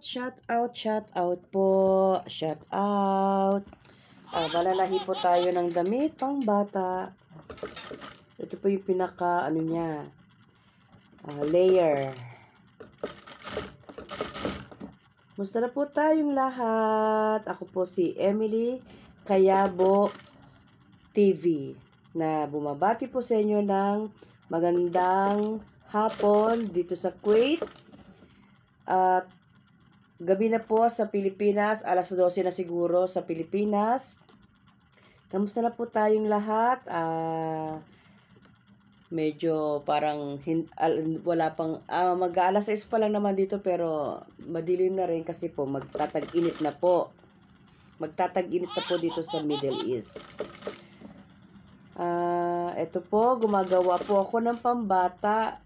out, shout out, shout out po. Shout out. Ah, balalahi po tayo ng damit pang bata. Ito po yung pinaka, ano niya, uh, layer. Musta na po tayong lahat? Ako po si Emily Kayabo TV na bumabati po sa inyo ng magandang hapon dito sa Kuwait. At Gabi na po sa Pilipinas, alas 12 na siguro sa Pilipinas. Kamusta na po tayong lahat? Ah, medyo parang hin, al, wala pang ah, mag alas 6 pa lang naman dito pero madilim na rin kasi po magtatag-init na po. Magtatag-init na po dito sa Middle East. Ah, ito po, gumagawa po ako ng pambata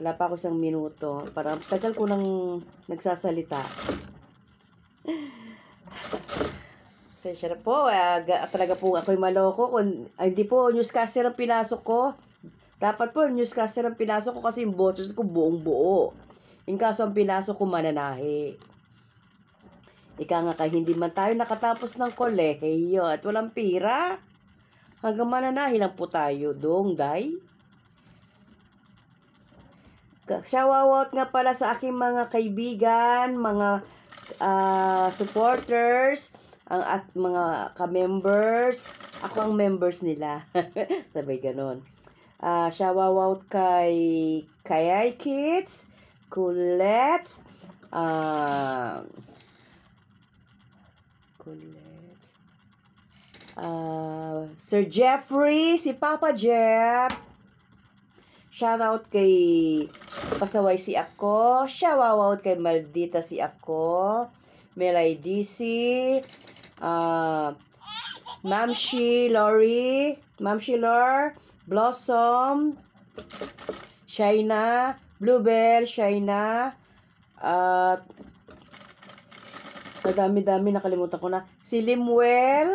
wala pa ako isang minuto. Parang tagal ko nang nagsasalita. Sensya na po. Uh, talaga po ako'y maloko. Kung, uh, hindi po, newscaster ang pinasok ko. Dapat po, newscaster ang pinasok ko kasi yung boses ko buong buo. In kaso ang pinasok ko mananahi. Ika nga kay hindi man tayo nakatapos ng kolehiyo at walang pira. Hanggang mananahi lang po tayo, dong, day. Shout out nga pala sa aking mga kaibigan, mga uh, supporters, ang at mga ka-members. Ako ang members nila. Sabay ganon. Uh, ah, shout out kay Kayay Kids, Colette, uh, Colette, uh, ah, Sir Jeffrey, si Papa Jeff, Shoutout kay Pasaway si ako. Shoutout kay Maldita si ako. Melay DC. Uh, ah, Ma'am Shi Lori. Ma'am Shi Lor. Blossom. Shaina. Bluebell. Shaina. At uh, sa dami-dami nakalimutan ko na. Si Limwell.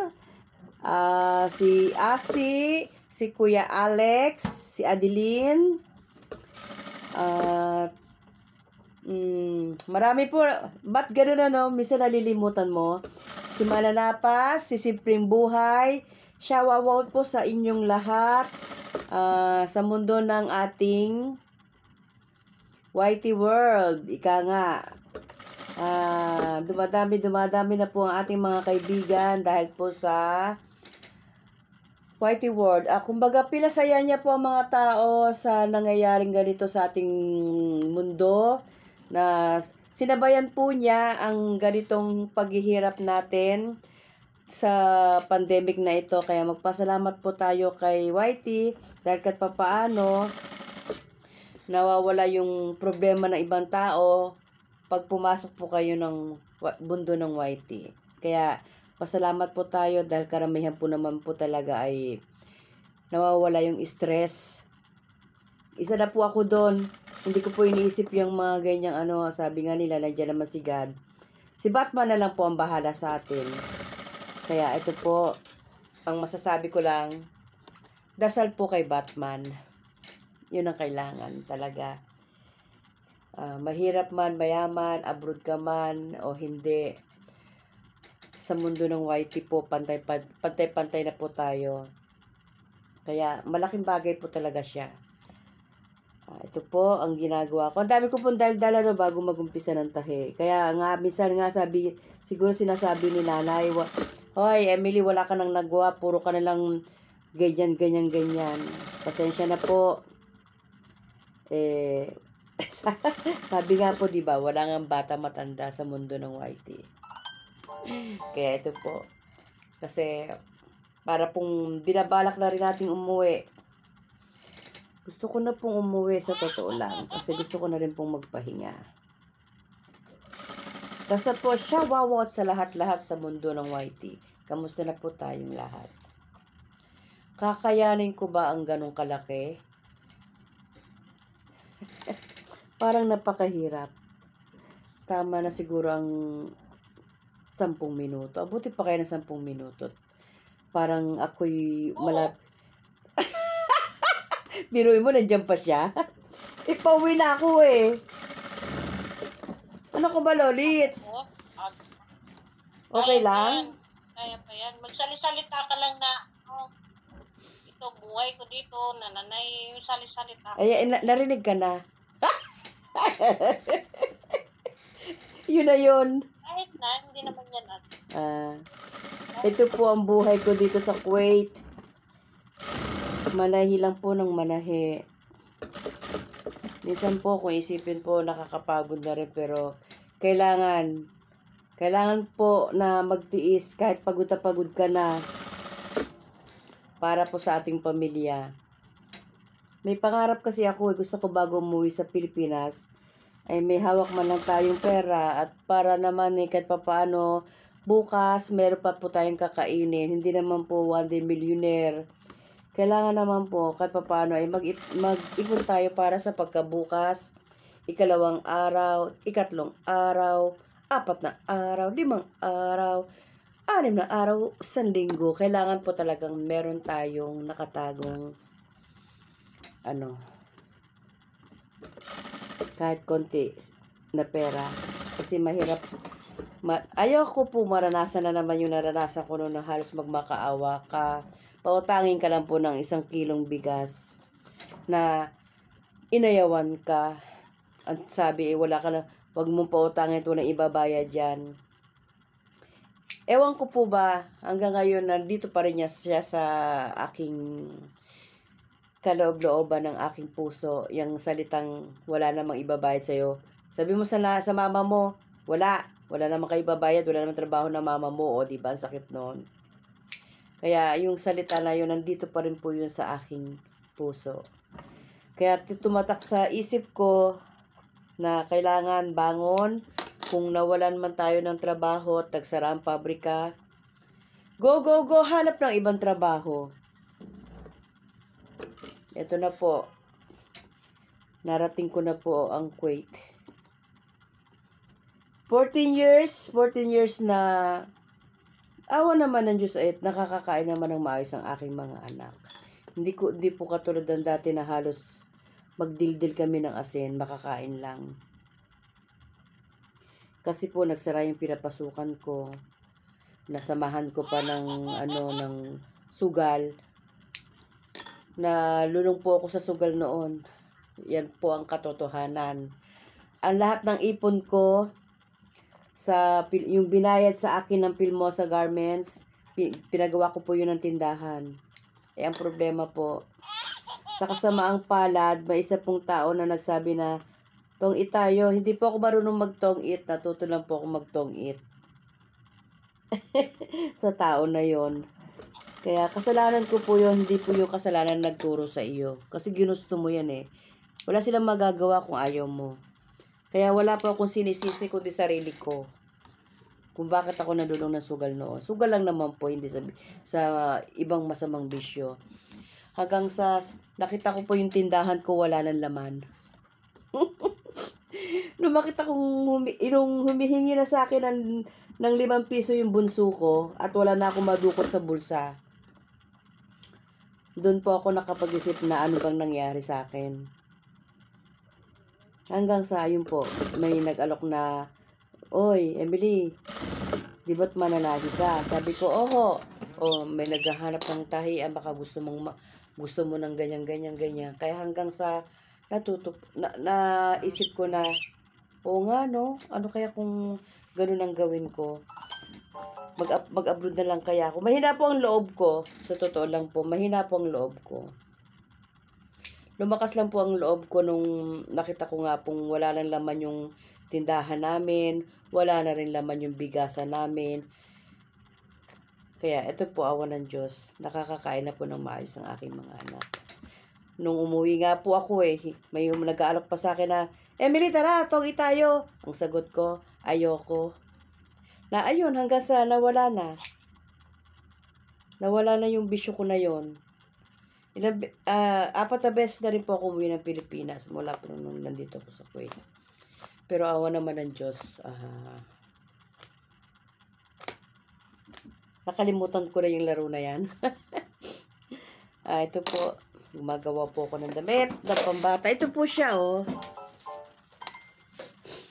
Uh, si Asi. Si Kuya Alex si Adeline. At, uh, mm, marami po, ba't ganun ano, minsan nalilimutan mo. Si Mananapas, si Simpleng Buhay, shout out po sa inyong lahat uh, sa mundo ng ating YT World. Ika nga, uh, dumadami, dumadami na po ang ating mga kaibigan dahil po sa Whitey Ward, ah, kumbaga pilasaya niya po ang mga tao sa nangyayaring ganito sa ating mundo na sinabayan po niya ang ganitong paghihirap natin sa pandemic na ito. Kaya magpasalamat po tayo kay Whitey dahil kahit papaano nawawala yung problema ng ibang tao pag pumasok po kayo ng mundo ng Whitey. Kaya Pasalamat po tayo dahil karamihan po naman po talaga ay nawawala yung stress. Isa na po ako doon. Hindi ko po iniisip yung mga ganyang ano. Sabi nga nila, nandiyan naman si God. Si Batman na lang po ang bahala sa atin. Kaya ito po, ang masasabi ko lang, dasal po kay Batman. Yun ang kailangan talaga. Uh, mahirap man, mayaman, abroad ka man, o hindi, sa mundo ng YT po, pantay-pantay na po tayo. Kaya malaking bagay po talaga siya. Uh, ito po ang ginagawa ko. Ang dami ko pong daldala no, bago magumpisa ng tahe. Kaya nga, minsan nga sabi, siguro sinasabi ni nanay, Hoy, Emily, wala ka nang nagawa. Puro ka na lang ganyan, ganyan, ganyan. Pasensya na po. Eh, sabi nga po, di ba, wala nga bata matanda sa mundo ng YT. Kaya ito po. Kasi, para pong binabalak na rin natin umuwi. Gusto ko na pong umuwi sa totoo lang. Kasi gusto ko na rin pong magpahinga. Basta po, siya wawot sa lahat-lahat sa mundo ng YT. Kamusta na po tayong lahat? Kakayanin ko ba ang ganong kalaki? Parang napakahirap. Tama na siguro ang 10 minuto. Abuti pa kaya ng 10 minuto. Parang ako'y malat... Biruin mo, nandiyan pa siya. Ipauwi na ako eh. Ano ko ba, Lolits? Ah, okay lang? Pa Kaya pa yan. Magsalita ka lang na, oh, ito, buhay ko dito, nananay, yung salita. Ay, na- narinig ka na. yun na yun. Kahit na, hindi naman yan at. Ah. Ito po ang buhay ko dito sa Kuwait. Manahi lang po ng manahi. Minsan po, kung isipin po, nakakapagod na rin. Pero, kailangan, kailangan po na magtiis kahit pagod na pagod ka na para po sa ating pamilya. May pangarap kasi ako, eh, gusto ko bago umuwi sa Pilipinas, ay may hawak man lang tayong pera at para naman eh, kahit papaano bukas meron pa po tayong kakainin. Hindi naman po one day millionaire. Kailangan naman po kahit papaano ay mag mag-ipon tayo para sa pagkabukas, ikalawang araw, ikatlong araw, apat na araw, limang araw, anim na araw, isang linggo. Kailangan po talagang meron tayong nakatagong ano, kahit konti na pera. Kasi mahirap. Ma Ayaw ko po maranasan na naman yung naranasan ko noon na halos magmakaawa ka. Pautangin ka lang po ng isang kilong bigas na inayawan ka. At sabi, eh, wala ka na, wag mong pautangin ito na ibabaya dyan. Ewan ko po ba, hanggang ngayon, nandito pa rin niya siya sa aking kaloob-looban ng aking puso, yung salitang wala namang ibabayad sa'yo. Sabi mo sa, sa mama mo, wala, wala namang kayo babayad, wala namang trabaho na mama mo, o diba, ang sakit noon. Kaya yung salita na yun, nandito pa rin po yun sa aking puso. Kaya tumatak sa isip ko na kailangan bangon, kung nawalan man tayo ng trabaho at nagsara ang pabrika, go, go, go, hanap ng ibang trabaho. Ito na po. Narating ko na po ang Kuwait. 14 years, 14 years na awa naman ng Diyos ay nakakakain naman ng maayos ang aking mga anak. Hindi ko hindi po katulad ng dati na halos magdildil kami ng asin, makakain lang. Kasi po nagsara yung pinapasukan ko. Nasamahan ko pa ng ano ng sugal na lulong po ako sa sugal noon. Yan po ang katotohanan. Ang lahat ng ipon ko sa yung binayad sa akin ng Pilmosa Garments, pinagawa ko po yun ng tindahan. Eh, ang problema po, sa kasamaang palad, may isa pong tao na nagsabi na, tong itayo, hindi po ako marunong magtong-it, natuto lang po ako magtong-it. sa tao na yon kaya kasalanan ko po yun, hindi po yung kasalanan nagturo sa iyo. Kasi ginusto mo yan eh. Wala silang magagawa kung ayaw mo. Kaya wala po akong sinisisi kundi sarili ko. Kung bakit ako nadulong ng sugal noon. Sugal lang naman po, hindi sa, sa ibang masamang bisyo. Hanggang sa nakita ko po yung tindahan ko, wala ng laman. Nung makita kong humi, yung humihingi na sa akin ng, ng limang piso yung bunso ko at wala na akong madukot sa bulsa, doon po ako nakapag-isip na ano bang nangyari sa akin. Hanggang sa ayun po, may nag-alok na, Oy, Emily, di ba't mananagi ka? Sabi ko, oho. O, may naghahanap ng tahian, baka gusto mong, gusto mo ng ganyan, ganyan, ganyan. Kaya hanggang sa natutok, na, naisip ko na, o nga no, ano kaya kung ganun ang gawin ko? mag-abroad mag, mag na lang kaya ako. Mahina po ang loob ko. Sa totoo lang po, mahina po ang loob ko. Lumakas lang po ang loob ko nung nakita ko nga pong wala na laman yung tindahan namin, wala na rin laman yung bigasan namin. Kaya ito po awan ng Diyos, nakakakain na po ng maayos ang aking mga anak. Nung umuwi nga po ako eh, may nag-aalok pa sa akin na, Emily tara, togi tayo. Ang sagot ko, ayoko. Na ayun, hanggang sa nawala na. Nawala na yung bisyo ko na yon. Ilang, uh, apat na beses na rin po ako umuwi ng Pilipinas mula po nung nandito ako sa Kuwait. Pero awa naman ng Diyos. Uh, nakalimutan ko na yung laro na yan. ah, ito po, gumagawa po ako ng damit, ng pambata. Ito po siya, oh.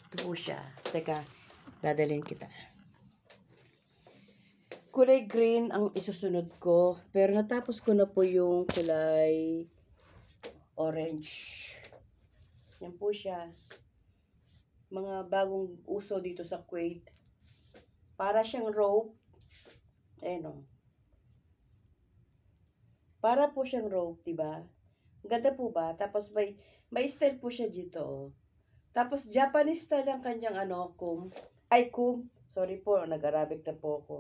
Ito po siya. Teka, dadalhin kita kulay green ang isusunod ko. Pero natapos ko na po yung kulay orange. Yan po siya. Mga bagong uso dito sa Kuwait. Para siyang rope. Ayan o. Para po siyang rope, diba? Ganda po ba? Tapos may, may style po siya dito Tapos Japanese style ang kanyang ano, kum. Ay, kum. Sorry po, nag-Arabic na po ako.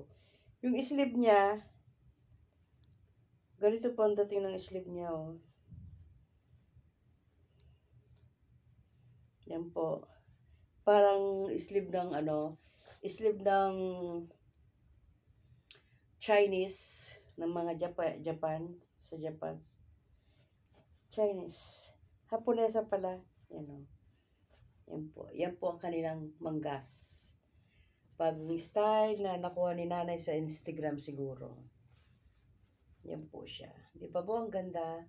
Yung sleeve niya, ganito po ang dating ng sleeve niya, oh. Yan po. Parang sleeve ng, ano, sleeve ng Chinese, ng mga Japan, Japan sa Japan. Chinese. Haponesa pala. Yan, oh. Yan po. Yan po ang kanilang manggas pag-style na nakuha ni nanay sa Instagram siguro. Yan po siya. Di ba po ang ganda?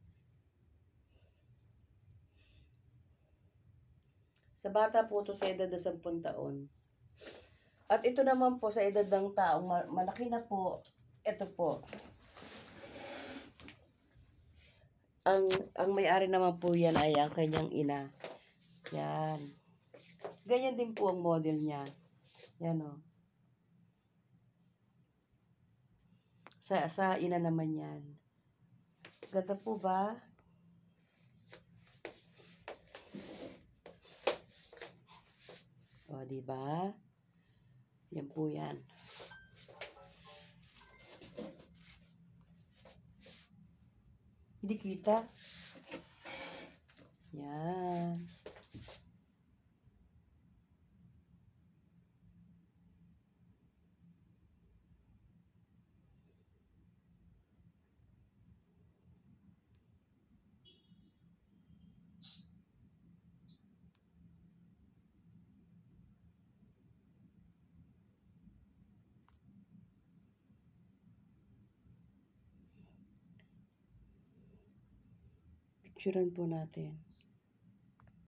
Sa bata po to sa edad na 10 taon. At ito naman po sa edad ng taong malaki na po. Ito po. Ang, ang may-ari naman po yan ay ang kanyang ina. Yan. Ganyan din po ang model niya. Yan o. Oh. Sa, sa ina naman yan. Gata po ba? O, oh, di ba? Yan po yan. Hindi kita. Yan. picturean po natin.